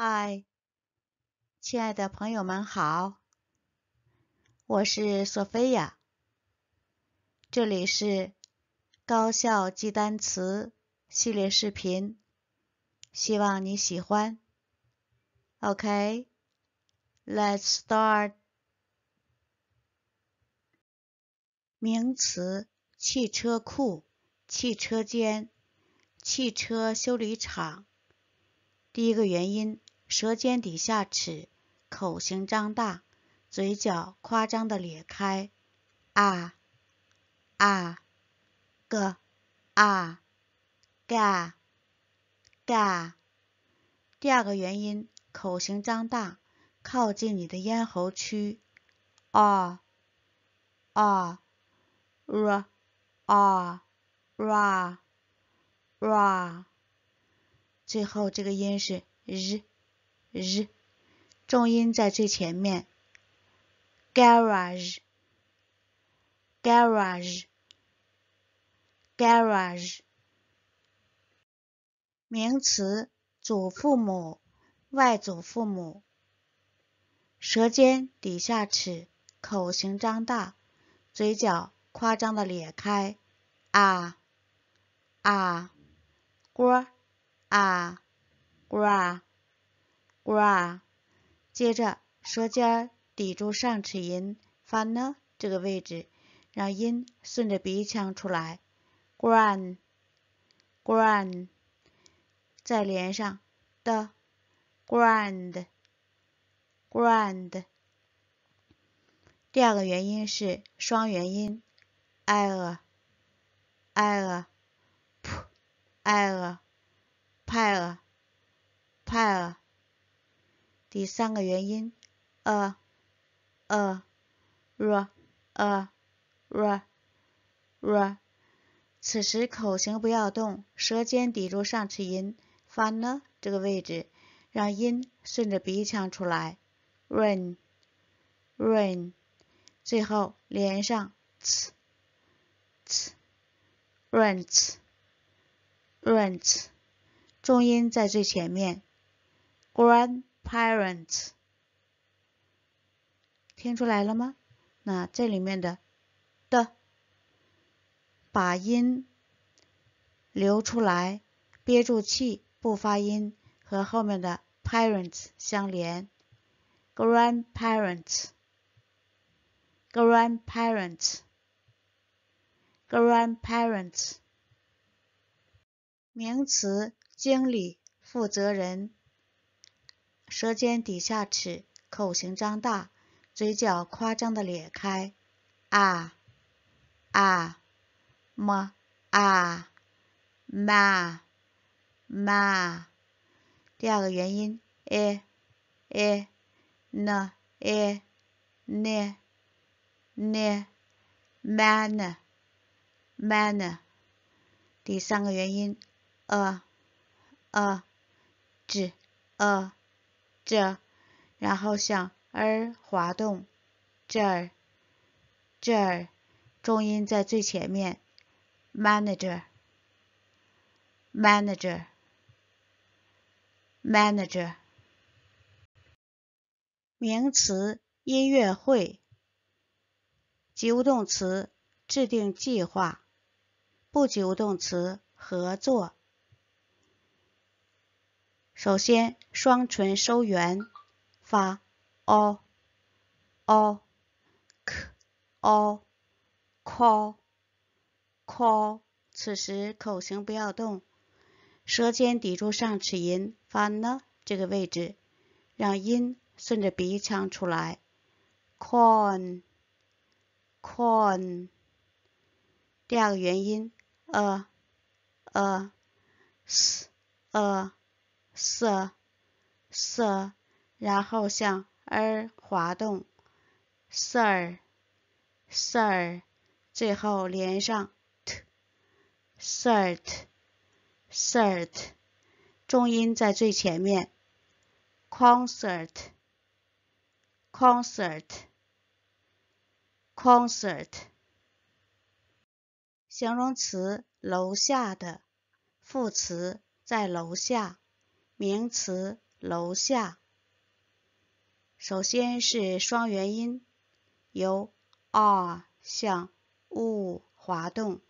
嗨，亲爱的朋友们好，我是索菲亚，这里是高效记单词系列视频，希望你喜欢。OK，Let's start。名词：汽车库、汽车间、汽车修理厂。第一个原因。舌尖底下齿，口型张大，嘴角夸张的裂开。啊啊个啊嘎嘎。第二个元音，口型张大，靠近你的咽喉区。啊啊，ra 啊 ra ra。最后这个音是日。日，重音在最前面。garage，garage，garage，名词，祖父母、外祖父母。舌尖底下齿，口型张大，嘴角夸张的咧开。啊啊，锅，啊锅。g 哇！接着舌尖抵住上齿龈，发呢这个位置，让音顺着鼻腔出来。Grand，Grand，再连上的 Grand，Grand。第二个元音是双元音 i a i a p a i a p a i a p a i a。第三个元音，a a r a r r，此时口型不要动，舌尖抵住上齿龈发呢这个位置，让音顺着鼻腔出来 r a i n r a i n 最后连上 t t rent rent，重音在最前面，grand。Parents，听出来了吗？那这里面的的，把音留出来，憋住气不发音，和后面的 parents 相连。Grandparents，grandparents，grandparents，名词，经理，负责人。舌尖底下齿，口型张大，嘴角夸张的咧开。啊啊么啊妈妈。第二个元音 e e n e ne ne m a n m a n 第三个元音 a a z a。这，然后向而滑动，这、这，重音在最前面。Manager，manager，manager。名词，音乐会。及物动词，制定计划。不及物动词，合作。首先，双唇收圆，发 o，o，k，o，k，k。此时口型不要动，舌尖抵住上齿龈，发呢这个位置，让音顺着鼻腔出来。corn，corn。第二个元音 a，a，s，a。s，s，然后向 r 滑动，s，r，s，r，最后连上 t，s，r，t，s，r，t，重音在最前面，concert，concert，concert，形容词，楼下的，副词，在楼下。名词楼下，首先是双元音，由啊向 u 滑动，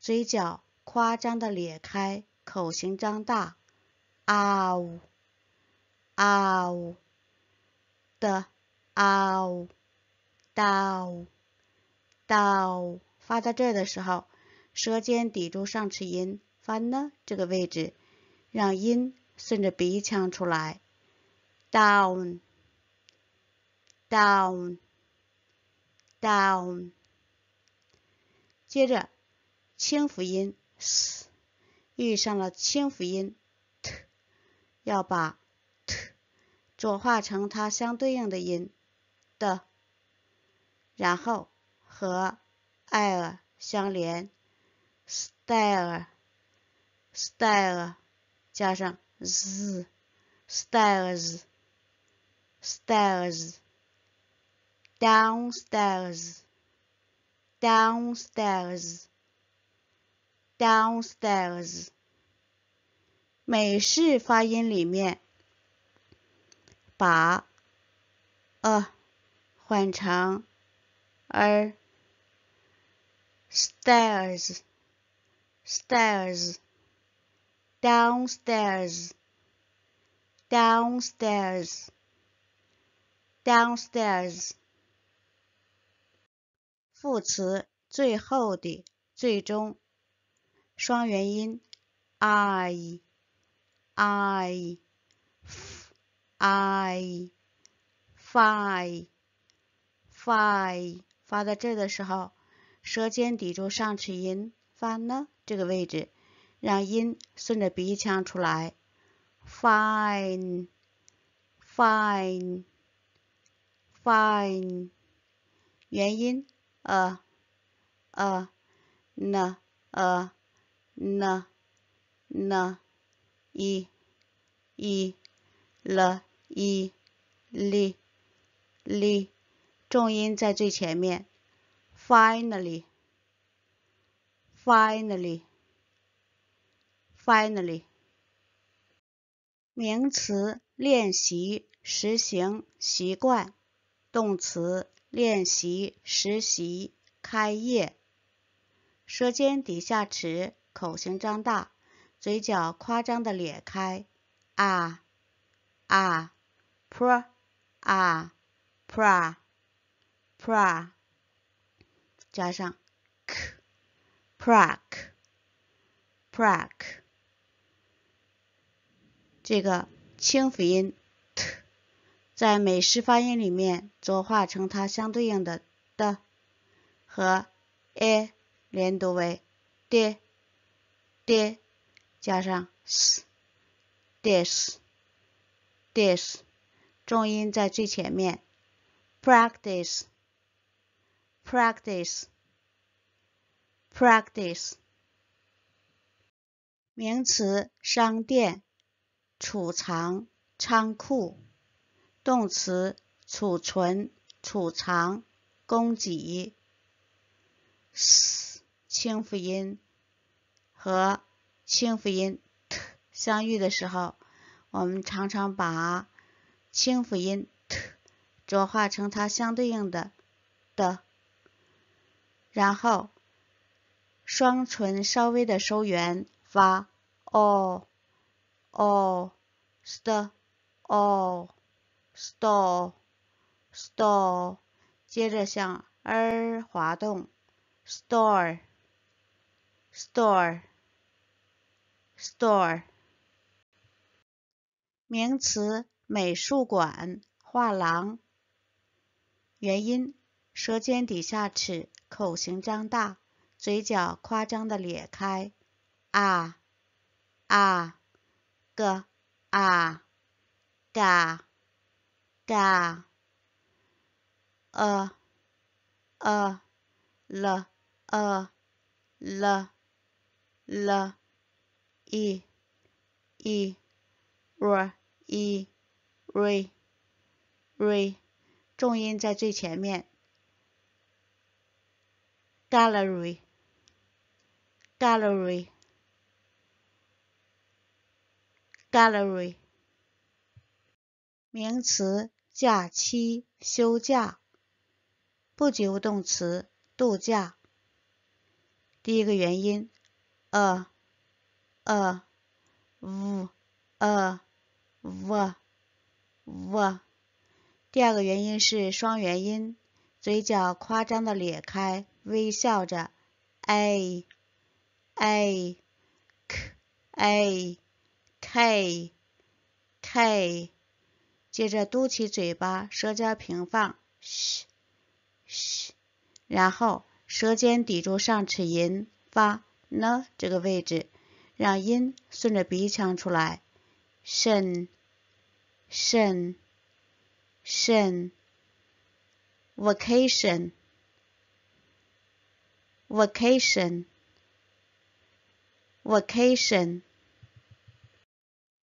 嘴角夸张的咧开，口型张大，啊呜，啊呜，的啊呜，刀呜，刀呜，发在这的时候，舌尖抵住上齿龈，发呢这个位置，让音。顺着鼻腔出来，down down down。接着清辅音 s 遇上了清辅音 t，要把 t 转化成它相对应的音的，然后和 air 相连，style style 加上。stairs, stairs, downstairs, downstairs, downstairs。美式发音里面把“呃”换成 “r”。stairs, stairs。downstairs, downstairs, downstairs。副词最后的最终双元音 i i f i fi fi 发到这的时候，舌尖抵住上齿龈发呢这个位置。让音顺着鼻腔出来。Fine，fine，fine。元音 a a n a n a i i l i l l 重音在最前面。Finally，finally。Finally，名词练习、实行、习惯；动词练习、实习、开业。舌尖底下齿，口型张大，嘴角夸张的咧开。啊啊，pr 啊 pr，pr，加上 k，prk，prk。这个清辅音 t 在美式发音里面浊化成它相对应的 d 和 a 连读为 d d 加上 s，this this 重音在最前面，practice practice practice 名词商店。储藏仓库，动词储存、储藏、供给。s 清辅音和清辅音 t 相遇的时候，我们常常把清辅音 t 浊化成它相对应的的，然后双唇稍微的收圆发 o。all，st，all，store，store，接着向 r 滑动，store，store，store。名词：美术馆、画廊。原因：舌尖底下齿，口型张大，嘴角夸张的咧开。啊，啊。个啊嘎嘎呃呃了呃了了一一了一瑞瑞重音在最前面 gallery gallery Gallery，名词，假期、休假，不及物动词，度假。第一个元音，呃，呃，呜，呃，呜，呜。第二个原因是双元音，嘴角夸张的咧开，微笑着，a a、克，a。K K，接着嘟起嘴巴，舌尖平放，sh sh，然后舌尖抵住上齿龈，发 n 这个位置，让音顺着鼻腔出来。s h e n s h e n shin vacation vacation vacation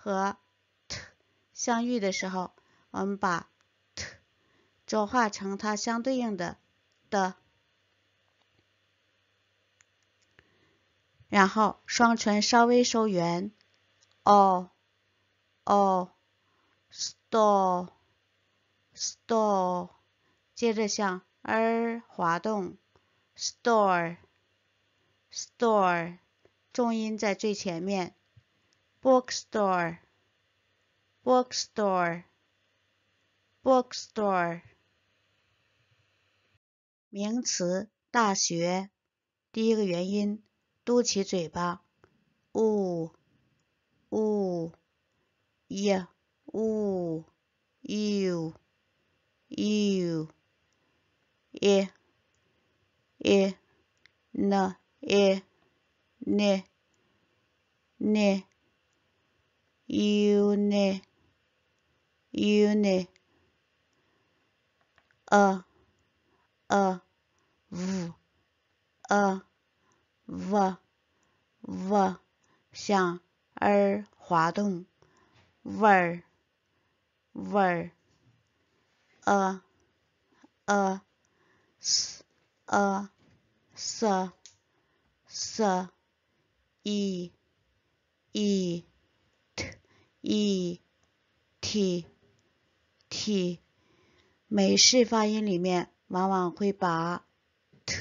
和 t 相遇的时候，我们把 t 转化成它相对应的的，然后双唇稍微收圆，哦哦，store store，接着向 r 滑动，store store，重音在最前面。bookstore bookstore bookstore 名词大学，第一个元音嘟起嘴巴，u u y u u u e e n e n ne u n i t u n i t a a v a v v 向儿滑动 v e r v e r a a s a s s e e e t t，美式发音里面往往会把 t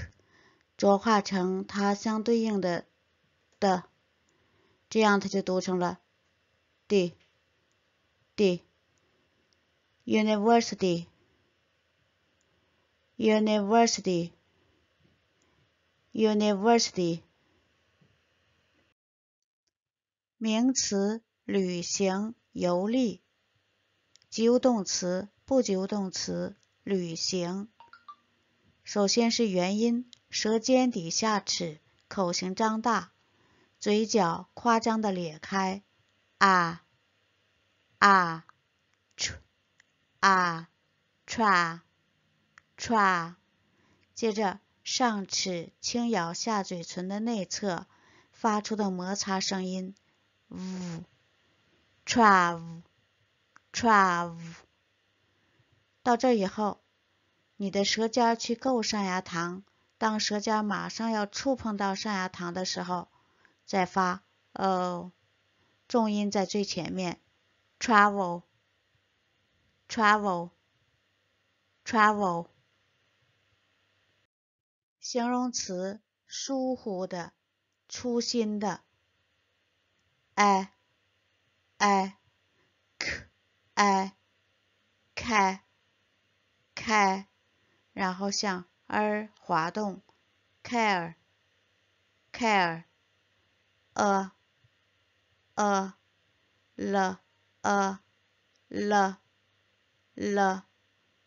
浊化成它相对应的的，这样它就读成了 d d university university university 名词。旅行、游历，及物动词、不及物动词。旅行，首先是元音，舌尖抵下齿，口型张大，嘴角夸张的咧开，啊啊，欻啊 tr。接着上齿轻咬下嘴唇的内侧，发出的摩擦声音，呜。t r a v e t r a v e 到这以后，你的舌尖去够上牙膛，当舌尖马上要触碰到上牙膛的时候，再发哦，重音在最前面。Travel, travel, travel。形容词，疏忽的，粗心的，哎。i k i k k，然后向 r 滑动，care care a a l a l l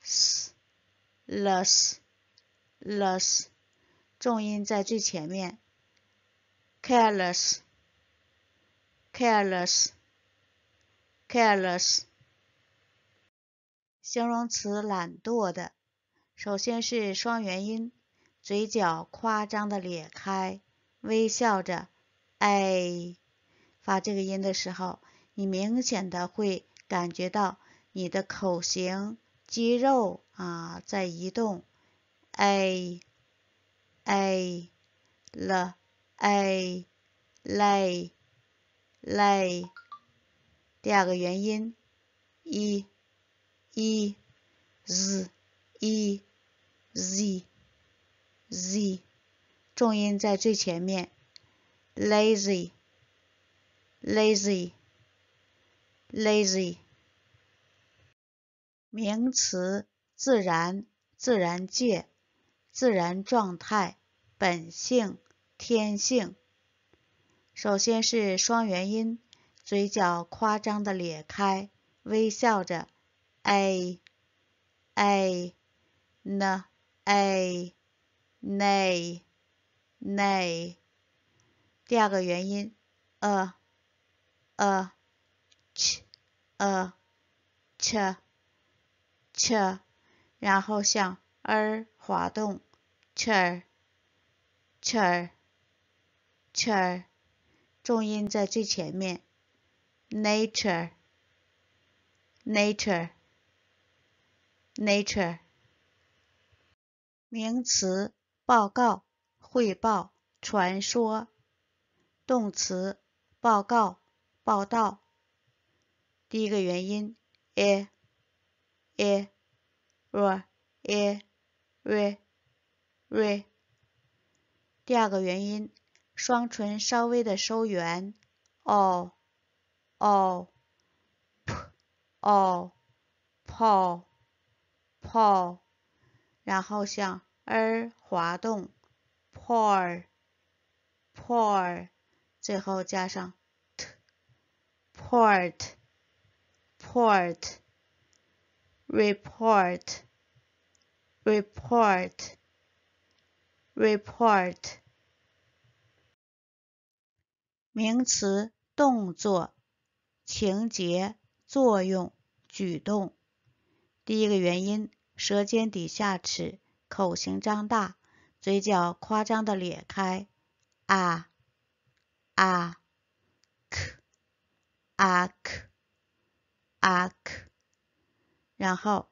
s l s l s，重音在最前面，careless careless。Careless，形容词，懒惰的。首先是双元音，嘴角夸张的咧开，微笑着。哎，发这个音的时候，你明显的会感觉到你的口型、肌肉啊在移动。哎，a 了，a 累，累。第二个元音 i i z i z z，重音在最前面。lazy lazy lazy，名词，自然、自然界、自然状态、本性、天性。首先是双元音。嘴角夸张的咧开，微笑着。a a n a n 内。n 第二个元音，a a ch a ch ch，然后向 r 滑动，ch ch ch，重音在最前面。Nature, nature, nature. 名词报告、汇报、传说。动词报告、报道。第一个原因 e e, r, e, r, r。第二个原因，双唇稍微的收圆。哦。o p o p p o 然后向 r 滑动，port port，最后加上 t，port port report report report，名词，动作。情节、作用、举动。第一个原因：舌尖抵下齿，口型张大，嘴角夸张的咧开，啊啊，克啊克啊克，然后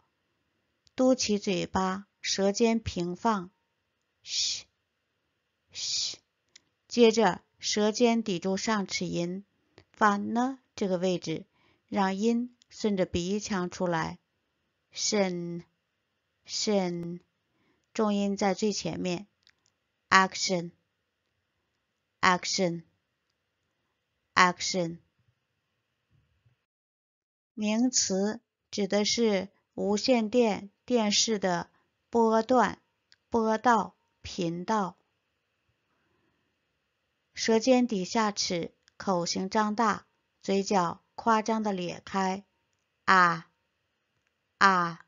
嘟起嘴巴，舌尖平放，嘘嘘。接着，舌尖抵住上齿龈，反呢。这个位置，让音顺着鼻腔出来。shen，shen，重音在最前面。action，action，action。名词指的是无线电、电视的波段、波道、频道。舌尖底下齿，口型张大。嘴角夸张的咧开，啊啊，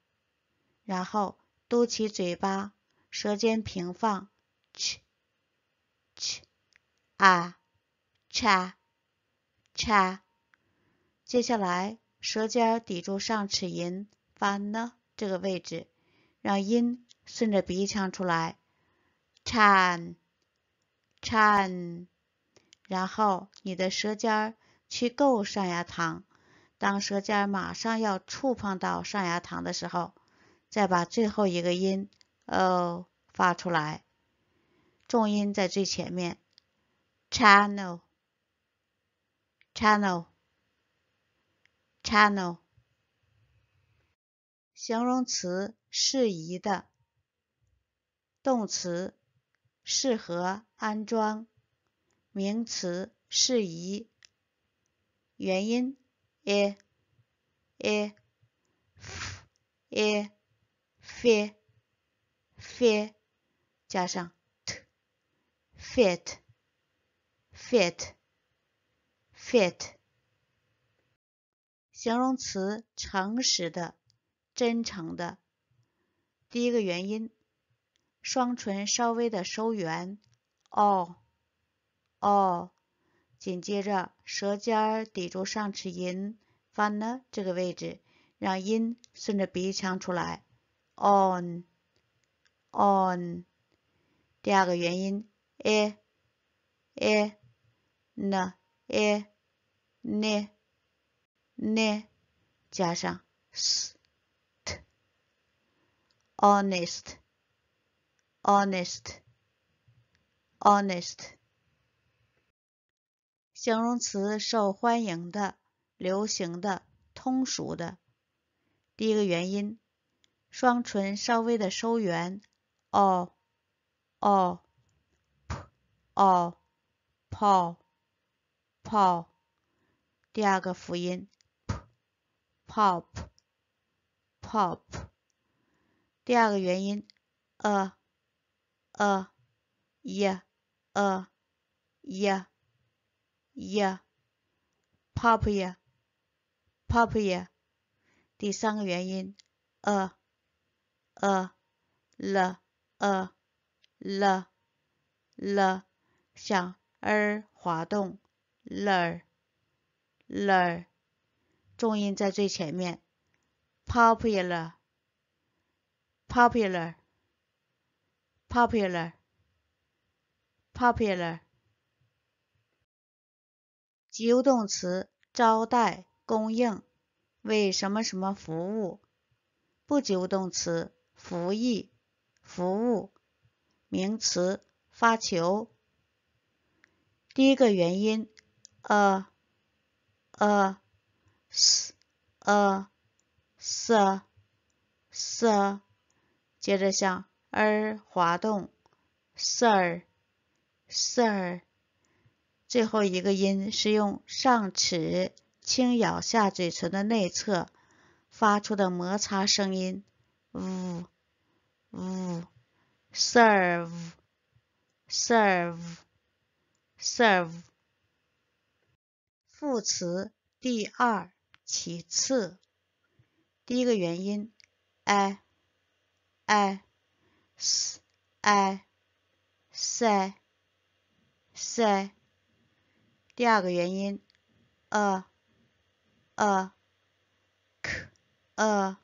然后嘟起嘴巴，舌尖平放，ch ch，啊 ch ch，接下来舌尖抵住上齿龈，发呢这个位置，让音顺着鼻腔出来 c h a c h a 然后你的舌尖儿。去够上牙膛，当舌尖马上要触碰到上牙膛的时候，再把最后一个音哦发出来，重音在最前面。channel，channel，channel，形容词适宜的，动词适合安装，名词适宜。元音，e，e，f，e，f，f，加上 t，fit，fit，fit，形容词，诚实的，真诚的。第一个元音，双唇稍微的收圆，o，o。紧接着，舌尖抵住上齿龈，发呢这个位置，让音顺着鼻腔出来。on on，第二个元音 e e n e ne n 加上 s t honest honest honest。形容词受欢迎的、流行的、通俗的。第一个元音，双唇稍微的收圆，o，o，p，o，p，p。第二个辅音，p，pop，pop。第二个元音，a，a，ya，a，ya。y a popular, popular。第三个元音，a, a, l, a, l, l。向儿滑动，l, l。重音在最前面，popular, popular, popular, popular。及物动词，招待、供应，为什么什么服务？不及物动词，服役、服务。名词，发球。第一个原因，呃，呃，s、呃，s、是，接着向耳滑动，sir。Sir 最后一个音是用上齿轻咬下嘴唇的内侧发出的摩擦声音。呜呜 serve serve serve。副词第二其次，第一个元音 i i s i s c。第二个原因，呃，呃，k a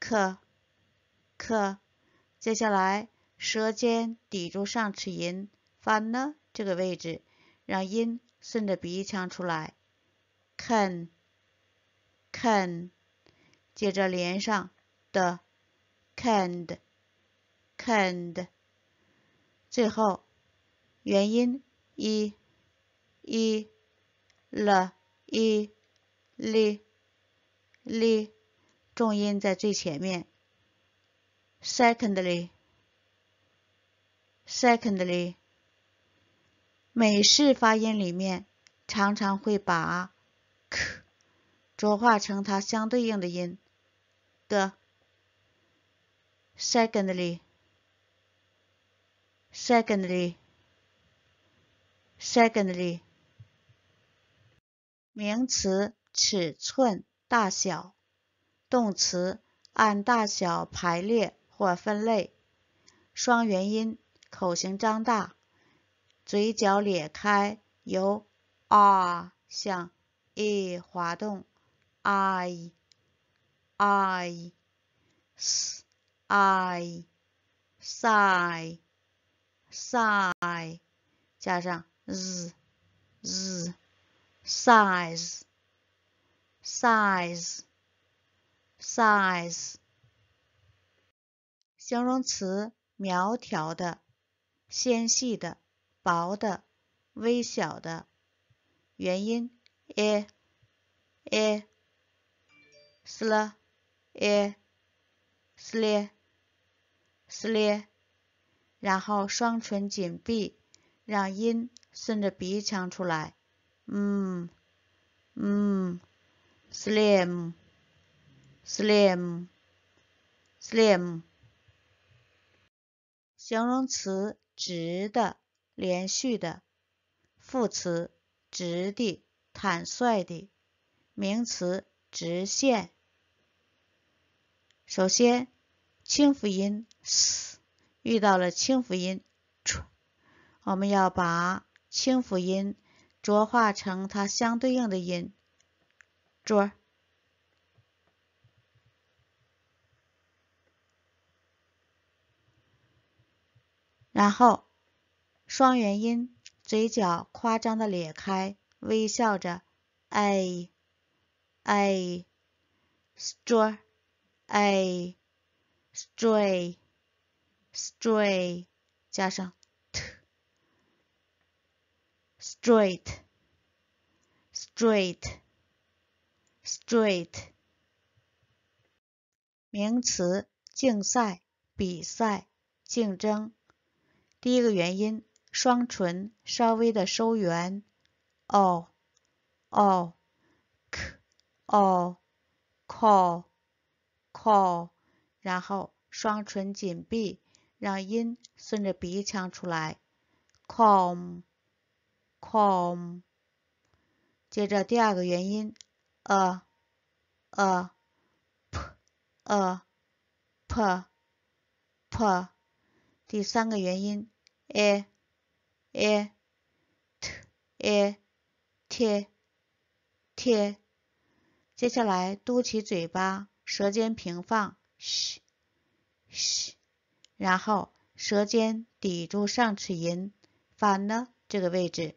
k 克。接下来，舌尖抵住上齿龈，反呢这个位置，让音顺着鼻腔出来。Can，can，接着连上的 k i n d k i n d 最后元音 e。一了，一哩哩，重音在最前面。Secondly，Secondly，美式发音里面常常会把 k 浊化成它相对应的音。的。e Secondly，Secondly，Secondly。名词：尺寸、大小；动词：按大小排列或分类。双元音：口型张大，嘴角咧开，由 r 向 e 滑动，i，i，s，i，s，i，s，加上 z，z。size size size 形容词苗条的、纤细的、薄的、微小的。元音 e e sle sle sle 然后双唇紧闭，让音顺着鼻腔出来。嗯嗯，slim，slim，slim，形容词，直的，连续的；副词，直的，坦率的；名词，直线。首先，清辅音 s 遇到了清辅音 t，我们要把清辅音。浊化成它相对应的音，浊儿。然后双元音，嘴角夸张的咧开，微笑着，哎哎，a 儿，哎，stray，stray，加上。Straight, straight, straight. 名词，竞赛、比赛、竞争。第一个元音，双唇稍微的收圆，o, o, k, o, call, call. 然后双唇紧闭，让音顺着鼻腔出来 c a l m com，接着第二个元音，a，a，p，a，p，p，第三个元音，e，e，t，e，t，t，接下来嘟起嘴巴，舌尖平放，sh，sh，然后舌尖抵住上齿龈，反呢这个位置。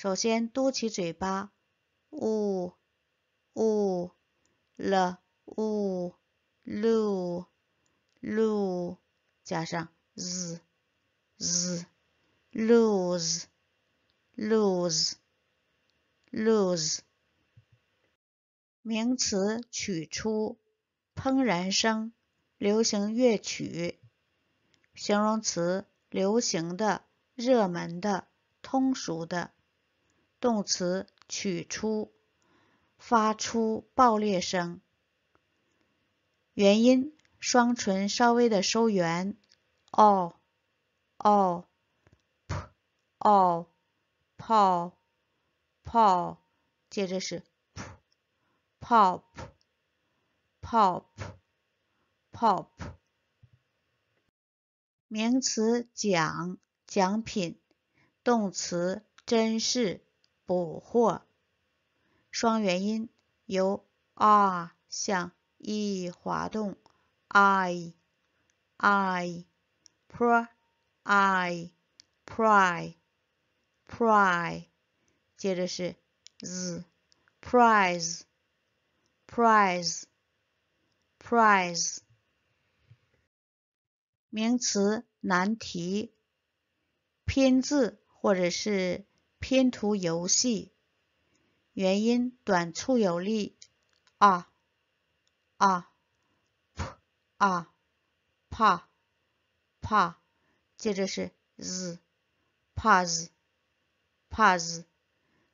首先，嘟起嘴巴 u u l u l u l 加上 z，z，lose，lose，lose。名词，取出，砰然声，流行乐曲，形容词，流行的，热门的，通俗的。动词取出，发出爆裂声。原因：双唇稍微的收圆。哦哦，p 哦 pop p o 接着是 p pop pop pop。名词奖奖品，动词真是。捕获。双元音由 r 向 e 滑动，i，i，pr，i，pr，pr，接着是 z，prize，prize，prize，名词，难题，拼字或者是。拼图游戏，元音短促有力，啊啊，p 啊 pa pa，接着是 z p a z z p a z z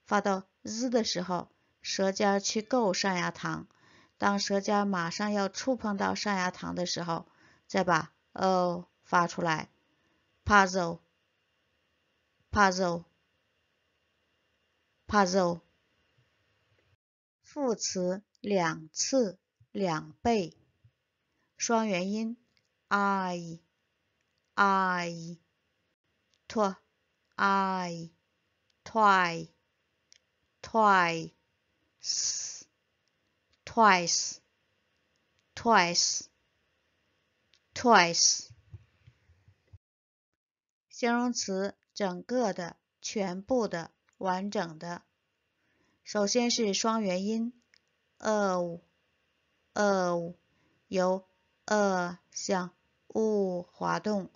发到 z 的时候，舌尖去够上牙膛，当舌尖马上要触碰到上牙膛的时候，再把 o 发出来，puzzle puzzle。Puzzle，副词两次两倍双元音，i i twi twi twi s twice twice twice，形容词整个的全部的。完整的，首先是双元音，o，o，由 o 向 u 滑动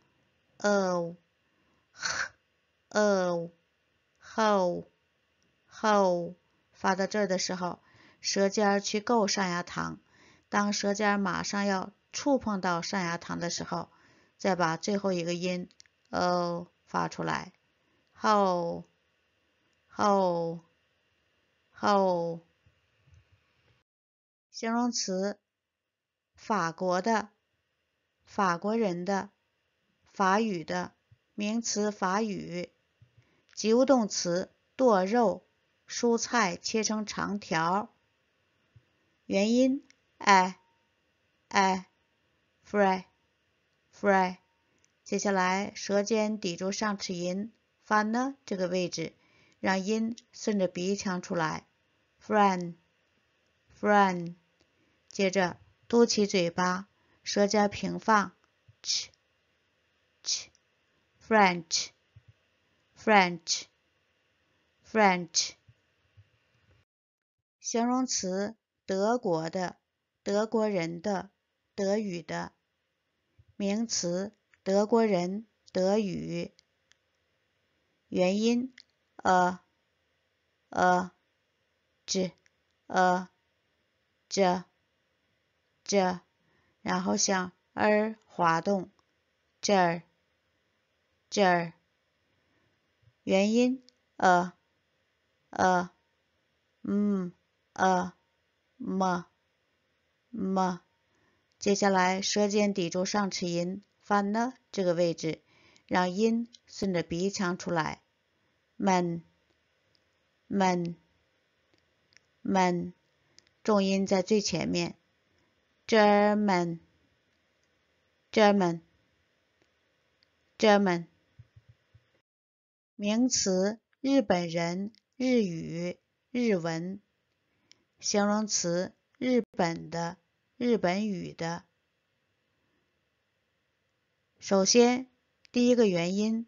，o，h，o，h，发到这儿的时候，舌尖儿去够上牙膛。当舌尖儿马上要触碰到上牙膛的时候，再把最后一个音 o 发出来，h。o、后后形容词，法国的，法国人的，法语的名词，法语，及物动词剁肉，蔬菜切成长条。原音哎，哎 fry e fry，e 接下来舌尖抵住上齿龈，发呢这个位置。让音顺着鼻腔出来 f r e n f r e n 接着嘟起嘴巴，舌尖平放，ch，ch，French，French，French。形容词：德国的、德国人的、德语的。名词：德国人、德语。原因。呃呃这呃这这，然后向 n 滑动这 z，元音 a a m a m m，接下来舌尖抵住上齿龈，翻呢这个位置，让音顺着鼻腔出来。men men men，重音在最前面。German German German，名词：日本人、日语、日文；形容词：日本的、日本语的。首先，第一个原因。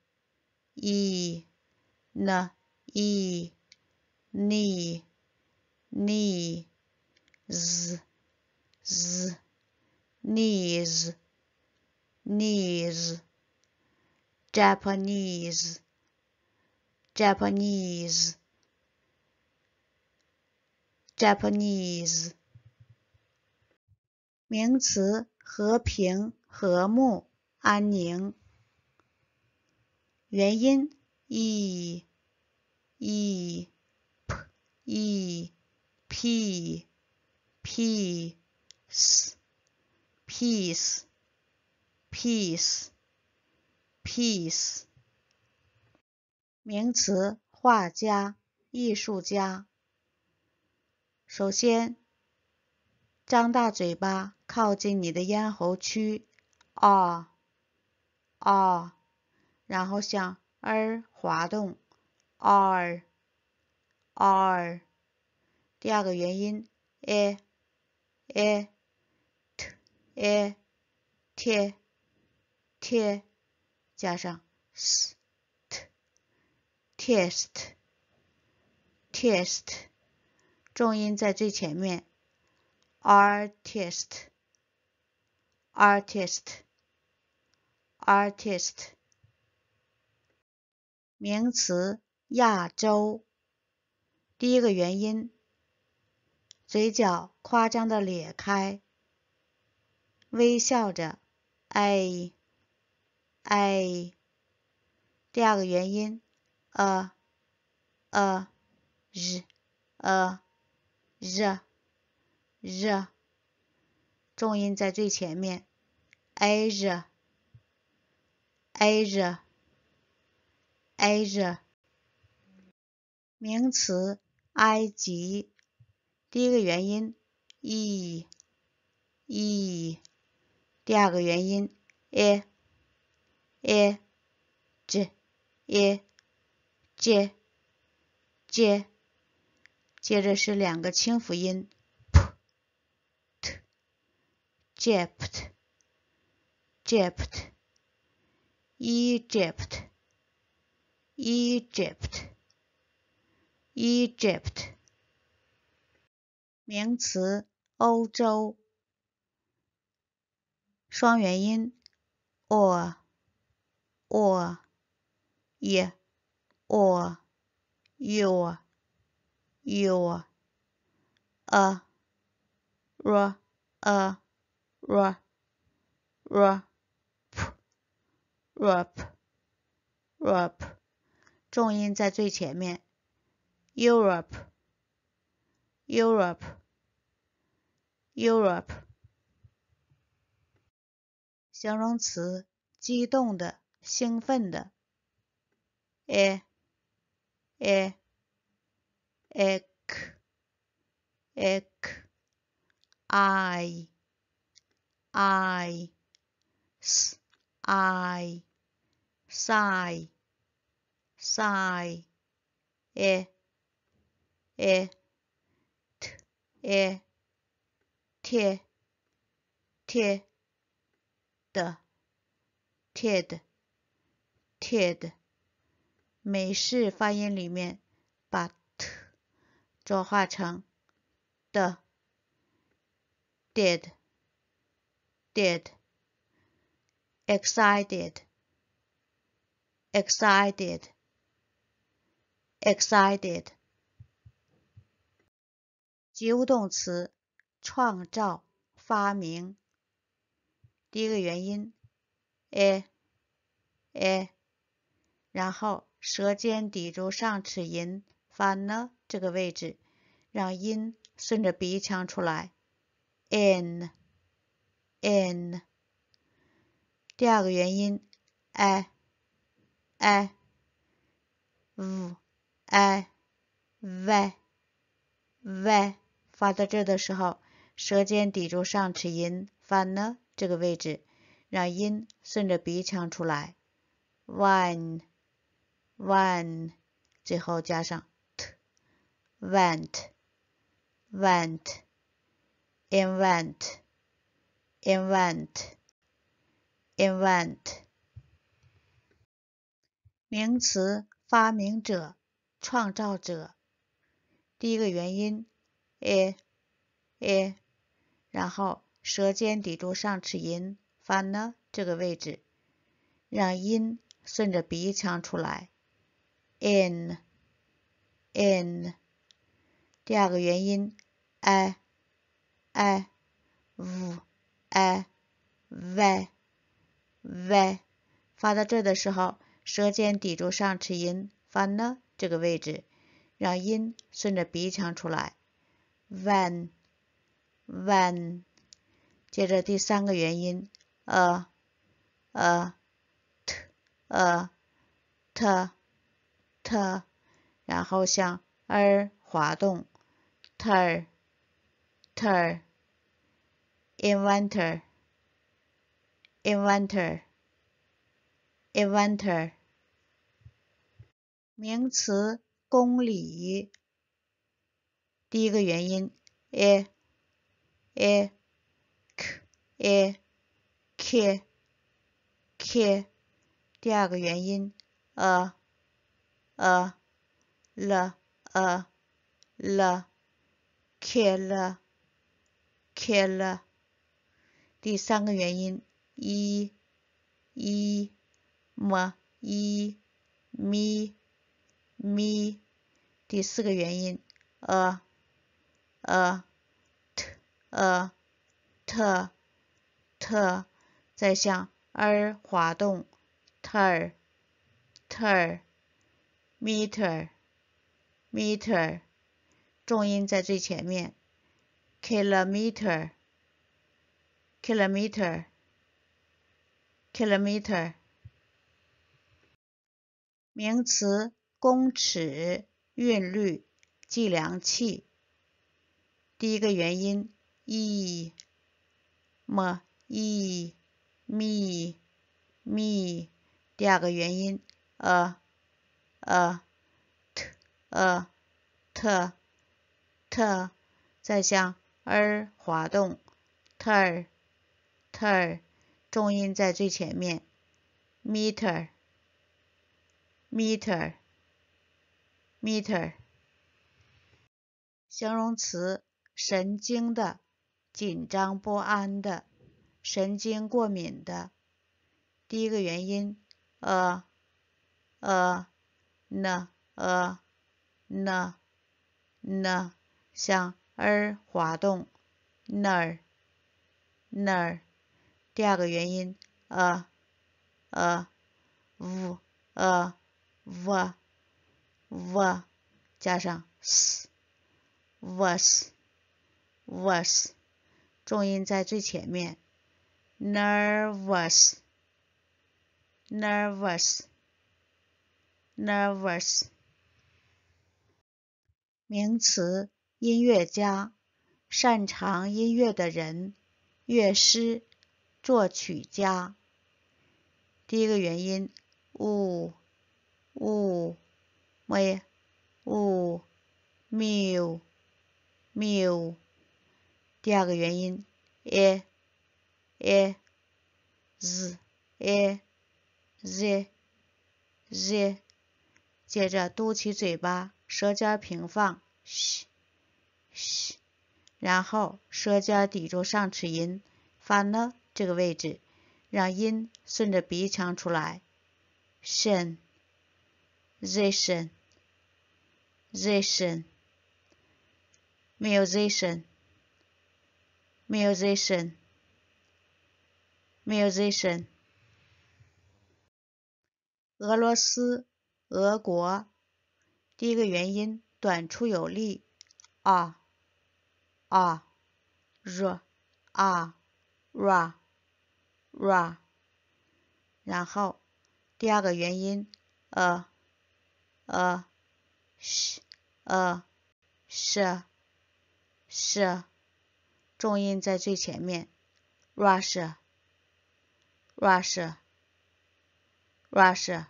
e n e n e knees knees Japanese Japanese Japanese 名词和平、和睦、安宁。元音 e e p e p p s peace peace peace 名词画家艺术家。首先，张大嘴巴，靠近你的咽喉区。啊啊。然后向 r 滑动，r r 第二个元音 a a t e t t，加上 s t test test，重音在最前面，artist artist artist。名词亚洲。第一个元音，嘴角夸张的咧开，微笑着。哎哎。第二个元音，a a 日，呃，z z。重音在最前面 a 日，哎 a Asia，名词，埃及。第一个元音 e e。第二个元音 a a j e j j 接着是两个清辅音，p，t，Egypt，Egypt，Egypt。Egypt, Egypt. 名词，欧洲。双元音，o, o, e, o, y o u, y o u, a, r, a, r, r, p, r, p, r, p. 重音在最前面，Europe，Europe，Europe。形容词，激动的，兴奋的。a e e k e k i i s i s i sigh, e, e, t, e, t, t, d, tid, tid。美式发音里面把 t 浊化成的 did, did, excited, excited. Excited，及物动词，创造、发明。第一个元音，a，a，然后舌尖抵住上齿龈，发呢这个位置，让音顺着鼻腔出来。n，n。第二个元音，a，a，u。哎，y y 发到这的时候，舌尖抵住上齿龈，发呢这个位置，让音顺着鼻腔出来。van van，最后加上 t，vent vent invent invent invent，名词，发明者。创造者，第一个元音，e e，然后舌尖抵住上齿龈，发呢这个位置，让音顺着鼻腔出来，in in。第二个元音，i i v i v v，发到这的时候，舌尖抵住上齿龈，发呢。这个位置，让音顺着鼻腔出来，v，v，接着第三个元音，a a t a t t 然后向 r 滑动，t，t，inventor，inventor，inventor。名词公理。第一个元音 a a k a k k，第二个元音 a a l a l k l k l，第三个元音 i i m i mi。me，第四个元音，a，a，t，a，t，t，在向 r 滑动，ter，ter，meter，meter，重音在最前面，kilometer，kilometer，kilometer，名词。公尺、韵律、计量器。第一个元音 e 么 e m i m i 第二个元音 a，a，t，a，t，t。再向 r 滑动，t，t，r r，重音在最前面，meter，meter。meter 形容词，神经的，紧张不安的，神经过敏的。第一个原因，呃呃呢呃呢呢，向儿滑动，那儿那儿。第二个原因，呃呃，五呃五。v 加上 s，v s v s，重音在最前面。nervous，nervous，nervous，名词，音乐家，擅长音乐的人，乐师，作曲家。第一个元音，u u。么也，u，u，u，第二个元音 a e z a z z 接着嘟起嘴巴，舌尖平放，sh，sh，然后舌尖抵住上齿龈，反呢这个位置，让音顺着鼻腔出来 s h n z s h i n musician, musician, musician, musician。俄罗斯，俄国。第一个元音短促有力，啊啊，r 啊 ra ra。然后第二个元音，呃呃。sh a sh sh，重音在最前面。r u s h r u s h r u s h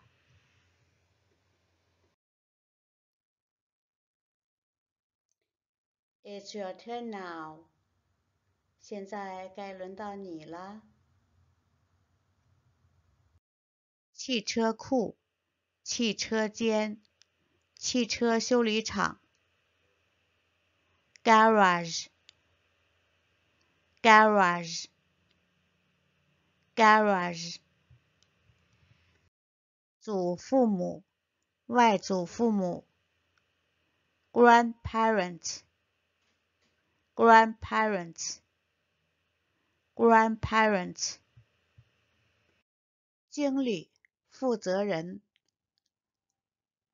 It's your turn now。现在该轮到你了。汽车库，汽车间。汽车修理厂，garage，garage，garage，祖父母，外祖父母，grandparents，grandparents，grandparents，经理，负责人。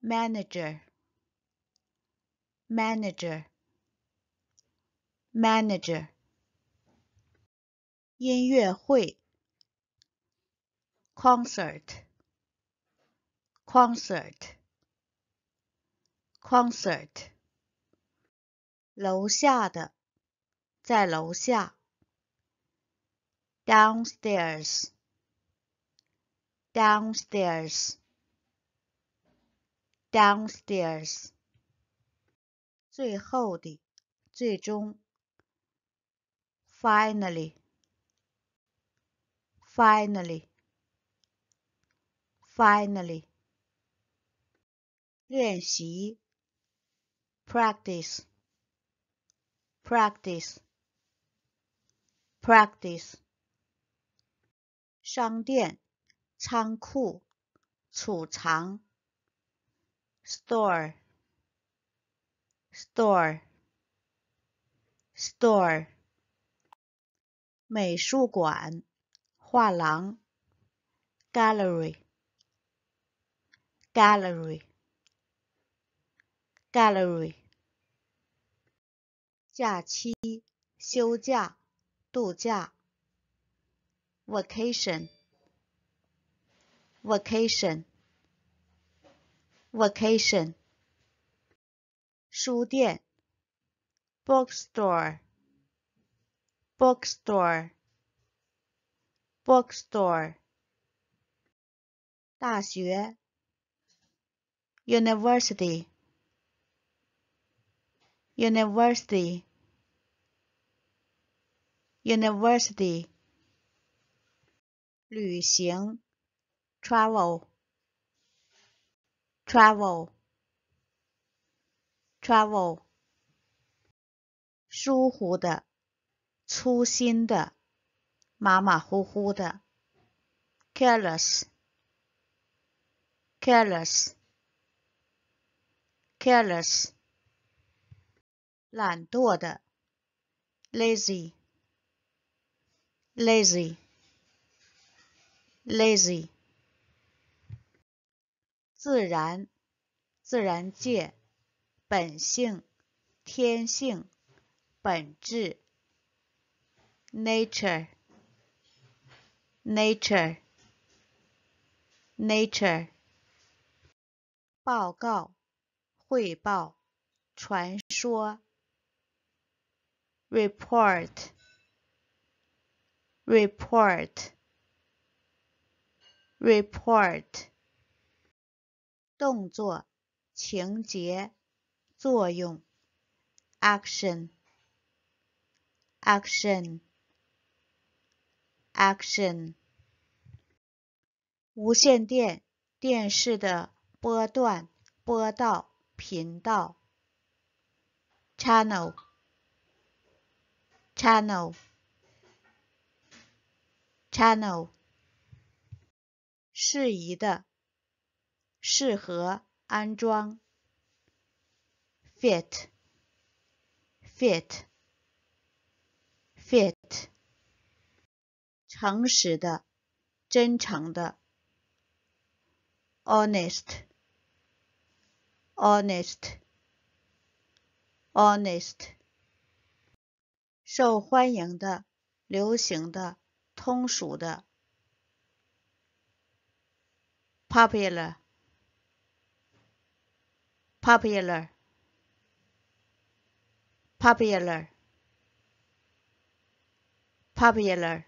manager manager manager 音乐会 concert concert concert 楼下的在楼下 downstairs downstairs Downstairs, 最后的，最终。Finally, finally, finally. 练习。Practice, practice, practice. 商店，仓库，储藏。store store store 美术馆画廊 gallery gallery gallery vacation vacation vacation 书店 bookstore bookstore bookstore 大学 university university university 旅行 travel travel travel 疏忽的、粗心的、马马虎虎的，careless careless careless Lazy, lazy lazy 自然、自然界、本性、天性、本质。Nature, nature, nature。报告、汇报、传说。Report, report, report。动作、情节、作用。Action，action，action。无线电、电视的波段、波道、频道。Channel，channel，channel。适宜的。适合安装。Fit，fit，fit。诚实的，真诚的。Honest，honest，honest。受欢迎的，流行的，通俗的。Popular。popular popular popular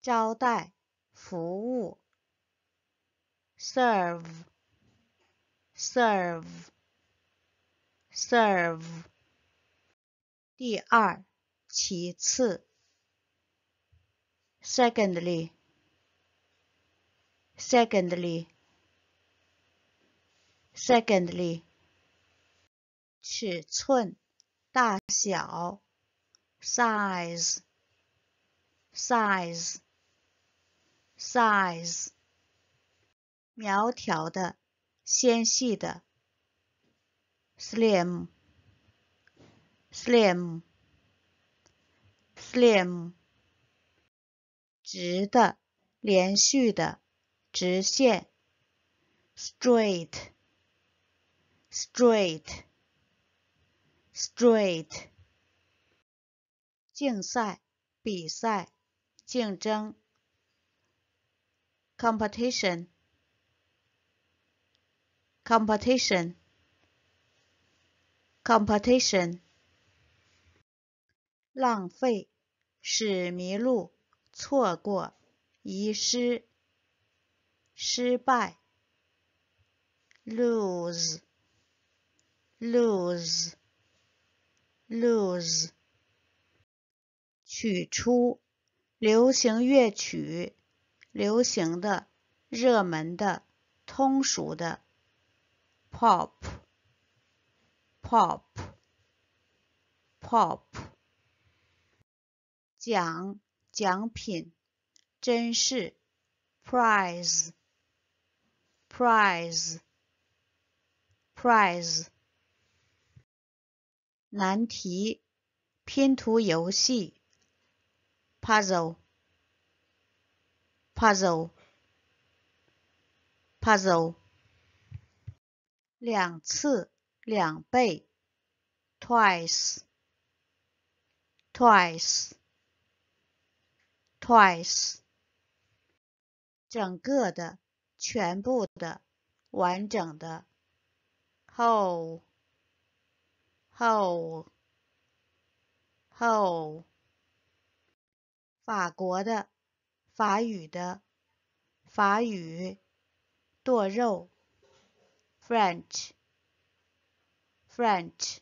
招待服务 serve serve serve 第二其次 secondly secondly Secondly，尺寸、大小，size, size, size, size，苗条的、纤细的，slim, slim, slim, straight. straight，straight，竞赛、比赛、竞争，competition，competition，competition，浪费、使迷路、错过、遗失、失败，lose。lose，lose，取出，流行乐曲，流行的，热门的，通俗的，pop，pop，pop，奖，奖品，真是，prize，prize，prize。难题拼图游戏 puzzle puzzle puzzle 两次两倍 twice twice twice 整个的全部的完整的 whole h o h o 法国的法语的法语剁肉，French French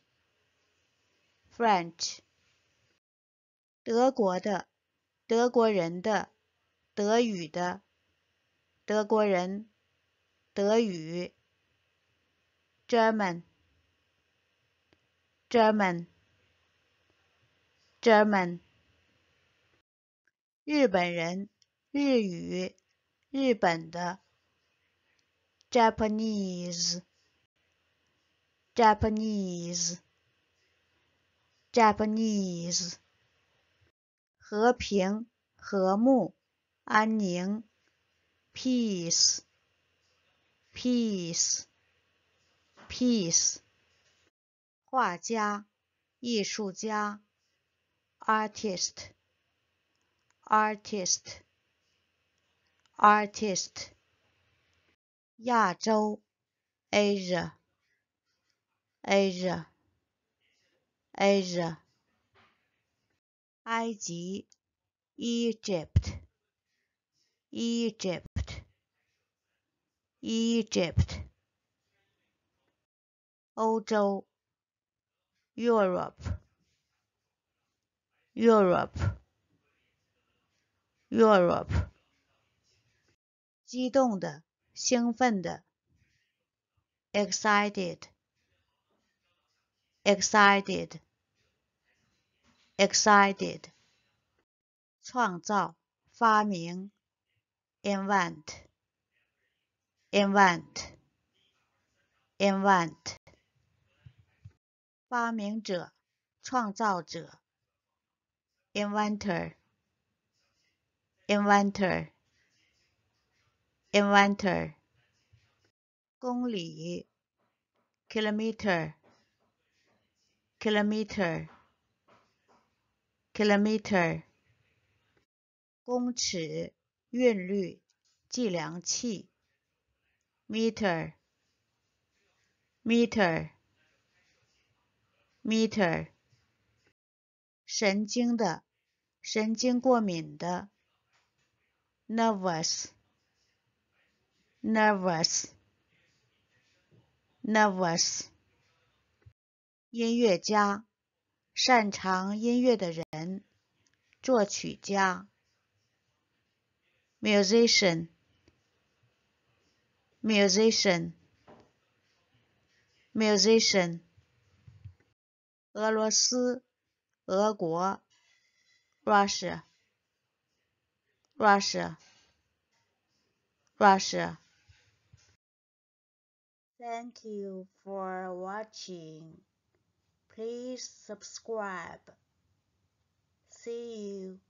French，德国的德国人的德语的德国人德语，German。German，German，日本人，日语，日本的，Japanese，Japanese，Japanese，和平，和睦，安宁，Peace，Peace，Peace。画家、艺术家，artist, artist, artist。亚洲，Asia, Asia, Asia。埃及，Egypt, Europe Europe Europe 激动的兴奋的 excited excited excited 创造发明 invent invent invent 发明者、创造者，inventor，inventor，inventor，公里，kilometer，kilometer，kilometer，公尺、韵律、计量器，meter，meter。meter，神经的，神经过敏的，nervous，nervous，nervous，音乐家，擅长音乐的人，作曲家，musician，musician，musician。俄罗斯，俄国，Russia，Russia，Russia。Thank you for watching. Please subscribe. See you.